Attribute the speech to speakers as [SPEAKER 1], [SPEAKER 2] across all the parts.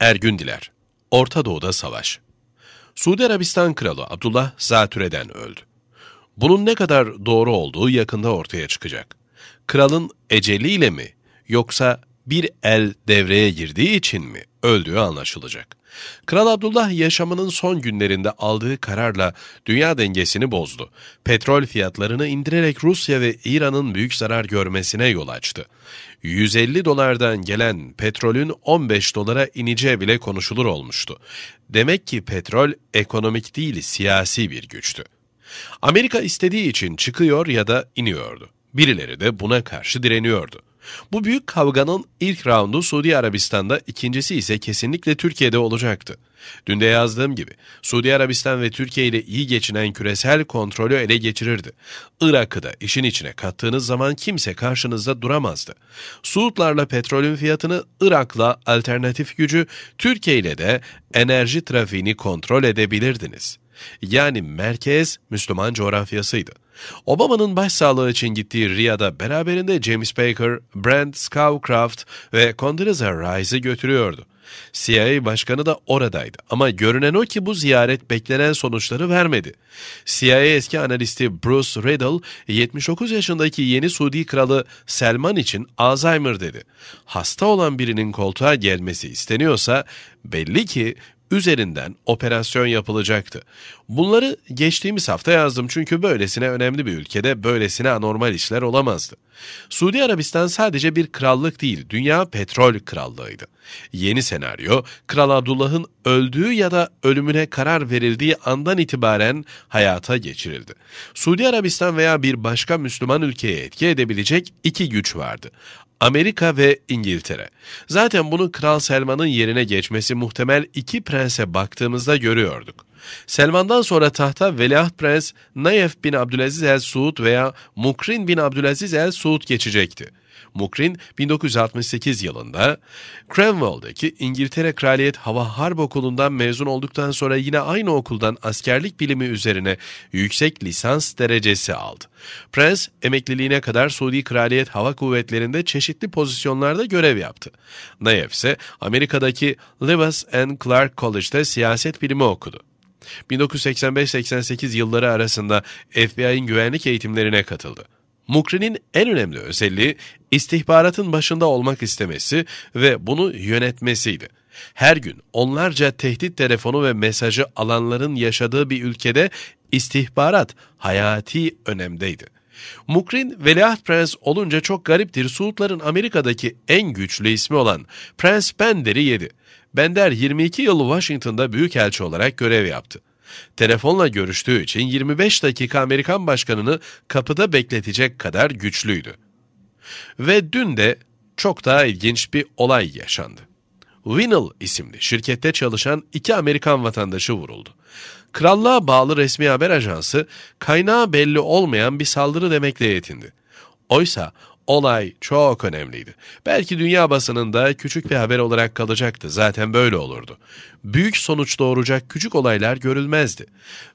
[SPEAKER 1] Ergün Diler Orta Doğu'da Savaş Suudi Arabistan Kralı Abdullah zatüreden öldü. Bunun ne kadar doğru olduğu yakında ortaya çıkacak. Kralın eceliyle mi yoksa bir el devreye girdiği için mi öldüğü anlaşılacak. Kral Abdullah yaşamının son günlerinde aldığı kararla dünya dengesini bozdu. Petrol fiyatlarını indirerek Rusya ve İran'ın büyük zarar görmesine yol açtı. 150 dolardan gelen petrolün 15 dolara ineceği bile konuşulur olmuştu. Demek ki petrol ekonomik değil siyasi bir güçtü. Amerika istediği için çıkıyor ya da iniyordu. Birileri de buna karşı direniyordu. Bu büyük kavganın ilk roundu Suudi Arabistan'da, ikincisi ise kesinlikle Türkiye'de olacaktı. Dün de yazdığım gibi Suudi Arabistan ve Türkiye ile iyi geçinen küresel kontrolü ele geçirirdi. Irak'ı da işin içine kattığınız zaman kimse karşınızda duramazdı. Suudlarla petrolün fiyatını Irak'la alternatif gücü, Türkiye ile de enerji trafiğini kontrol edebilirdiniz.'' Yani merkez Müslüman coğrafyasıydı. Obama'nın başsağlığı için gittiği Riyad'a beraberinde James Baker, Brent Scowcroft ve Condoleezza Rice'i götürüyordu. CIA başkanı da oradaydı ama görünen o ki bu ziyaret beklenen sonuçları vermedi. CIA eski analisti Bruce Riddle 79 yaşındaki yeni Suudi kralı Selman için Alzheimer dedi. Hasta olan birinin koltuğa gelmesi isteniyorsa belli ki üzerinden operasyon yapılacaktı. Bunları geçtiğimiz hafta yazdım çünkü böylesine önemli bir ülkede böylesine anormal işler olamazdı. Suudi Arabistan sadece bir krallık değil, dünya petrol krallığıydı. Yeni senaryo, Kral Abdullah'ın öldüğü ya da ölümüne karar verildiği andan itibaren hayata geçirildi. Suudi Arabistan veya bir başka Müslüman ülkeye etki edebilecek iki güç vardı. Amerika ve İngiltere. Zaten bunu Kral Selman'ın yerine geçmesi muhtemel iki prens Prens'e baktığımızda görüyorduk. Selman'dan sonra tahta Veliaht Prens Nayef bin Abdülaziz el Suud veya Mukrin bin Abdülaziz el Suud geçecekti. Mukrin 1968 yılında Cranwell'deki İngiltere Kraliyet Hava Harp Okulu'ndan mezun olduktan sonra yine aynı okuldan askerlik bilimi üzerine yüksek lisans derecesi aldı. Prince emekliliğine kadar Suudi Kraliyet Hava Kuvvetleri'nde çeşitli pozisyonlarda görev yaptı. Nayef ise Amerika'daki Lewis and Clark College'da siyaset bilimi okudu. 1985-88 yılları arasında FBI'nin güvenlik eğitimlerine katıldı. Mukri'nin en önemli özelliği istihbaratın başında olmak istemesi ve bunu yönetmesiydi. Her gün onlarca tehdit telefonu ve mesajı alanların yaşadığı bir ülkede istihbarat hayati önemdeydi. Mukrin veliaht prens olunca çok gariptir Suudların Amerika'daki en güçlü ismi olan Prens Bender'i yedi. Bender 22 yıl Washington'da büyükelçi olarak görev yaptı. Telefonla görüştüğü için 25 dakika Amerikan başkanını kapıda bekletecek kadar güçlüydü. Ve dün de çok daha ilginç bir olay yaşandı. Winnell isimli şirkette çalışan iki Amerikan vatandaşı vuruldu. Krallığa bağlı resmi haber ajansı kaynağı belli olmayan bir saldırı demekle yetindi. Oysa olay çok önemliydi. Belki dünya basınında küçük bir haber olarak kalacaktı. Zaten böyle olurdu. Büyük sonuç doğuracak küçük olaylar görülmezdi.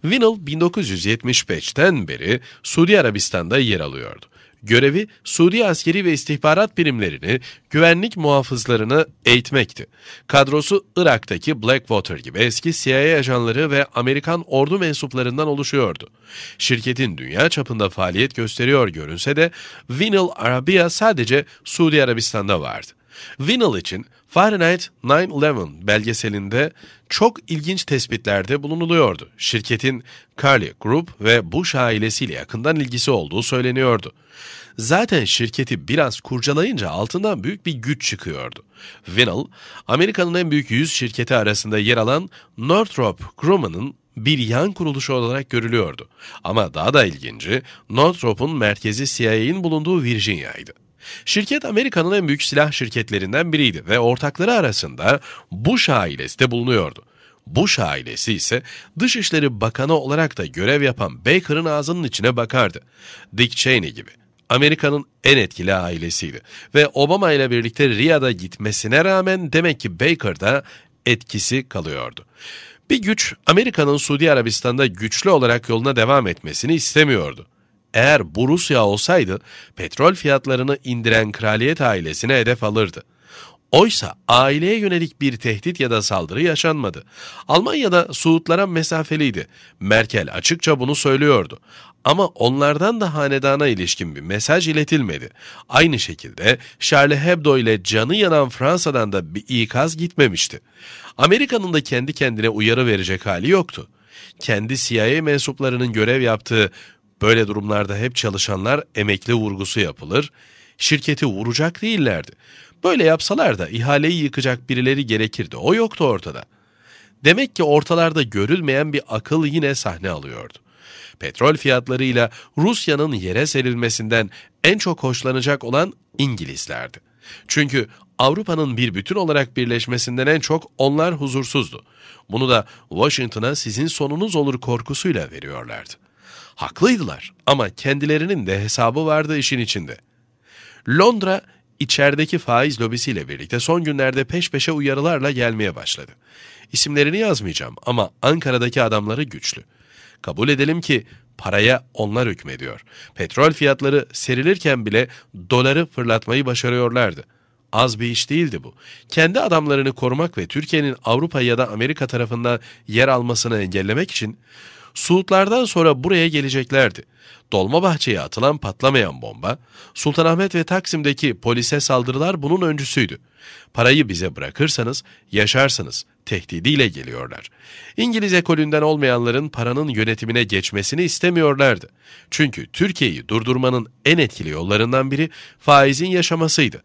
[SPEAKER 1] Vinyl 1975'ten beri Suudi Arabistan'da yer alıyordu. Görevi Suudi askeri ve istihbarat birimlerini, güvenlik muhafızlarını eğitmekti. Kadrosu Irak'taki Blackwater gibi eski CIA ajanları ve Amerikan ordu mensuplarından oluşuyordu. Şirketin dünya çapında faaliyet gösteriyor görünse de Vinyl Arabia sadece Suudi Arabistan'da vardı. Winnell için Fahrenheit 9-11 belgeselinde çok ilginç tespitlerde bulunuluyordu. Şirketin Carly Group ve Bush ailesiyle yakından ilgisi olduğu söyleniyordu. Zaten şirketi biraz kurcalayınca altından büyük bir güç çıkıyordu. Winnell, Amerika'nın en büyük 100 şirketi arasında yer alan Northrop Grumman'ın bir yan kuruluşu olarak görülüyordu. Ama daha da ilginci, Northrop'un merkezi CIA'in bulunduğu Virginia'ydı. Şirket Amerika'nın en büyük silah şirketlerinden biriydi ve ortakları arasında Bush ailesi de bulunuyordu. Bush ailesi ise Dışişleri Bakanı olarak da görev yapan Baker'ın ağzının içine bakardı. Dick Cheney gibi. Amerika'nın en etkili ailesiydi ve Obama ile birlikte Riyad'a gitmesine rağmen demek ki Baker'da etkisi kalıyordu. Bir güç Amerika'nın Suudi Arabistan'da güçlü olarak yoluna devam etmesini istemiyordu. Eğer bu Rusya olsaydı petrol fiyatlarını indiren kraliyet ailesine hedef alırdı. Oysa aileye yönelik bir tehdit ya da saldırı yaşanmadı. Almanya'da Suudlara mesafeliydi. Merkel açıkça bunu söylüyordu. Ama onlardan da hanedana ilişkin bir mesaj iletilmedi. Aynı şekilde Charlie Hebdo ile canı yanan Fransa'dan da bir ikaz gitmemişti. Amerika'nın da kendi kendine uyarı verecek hali yoktu. Kendi CIA mensuplarının görev yaptığı Böyle durumlarda hep çalışanlar emekli vurgusu yapılır. Şirketi vuracak değillerdi. Böyle yapsalar da ihaleyi yıkacak birileri gerekirdi. O yoktu ortada. Demek ki ortalarda görülmeyen bir akıl yine sahne alıyordu. Petrol fiyatlarıyla Rusya'nın yere serilmesinden en çok hoşlanacak olan İngilizlerdi. Çünkü Avrupa'nın bir bütün olarak birleşmesinden en çok onlar huzursuzdu. Bunu da Washington'a sizin sonunuz olur korkusuyla veriyorlardı. Haklıydılar ama kendilerinin de hesabı vardı işin içinde. Londra içerideki faiz lobisiyle birlikte son günlerde peş peşe uyarılarla gelmeye başladı. İsimlerini yazmayacağım ama Ankara'daki adamları güçlü. Kabul edelim ki paraya onlar hükmediyor. Petrol fiyatları serilirken bile doları fırlatmayı başarıyorlardı. Az bir iş değildi bu. Kendi adamlarını korumak ve Türkiye'nin Avrupa ya da Amerika tarafından yer almasını engellemek için Suudlardan sonra buraya geleceklerdi. Dolmabahçe'ye atılan patlamayan bomba, Sultanahmet ve Taksim'deki polise saldırılar bunun öncüsüydü. Parayı bize bırakırsanız yaşarsınız tehdidiyle geliyorlar. İngiliz ekolünden olmayanların paranın yönetimine geçmesini istemiyorlardı. Çünkü Türkiye'yi durdurmanın en etkili yollarından biri faizin yaşamasıydı.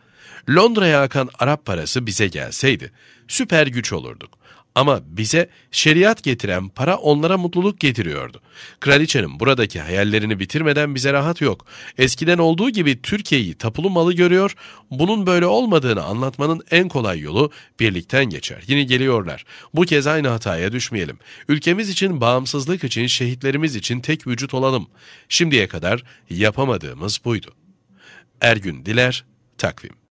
[SPEAKER 1] Londra'ya akan Arap parası bize gelseydi süper güç olurduk. Ama bize şeriat getiren para onlara mutluluk getiriyordu. Kraliçenin buradaki hayallerini bitirmeden bize rahat yok. Eskiden olduğu gibi Türkiye'yi tapulu malı görüyor, bunun böyle olmadığını anlatmanın en kolay yolu birlikten geçer. Yine geliyorlar. Bu kez aynı hataya düşmeyelim. Ülkemiz için, bağımsızlık için, şehitlerimiz için tek vücut olalım. Şimdiye kadar yapamadığımız buydu. Ergün Diler, Takvim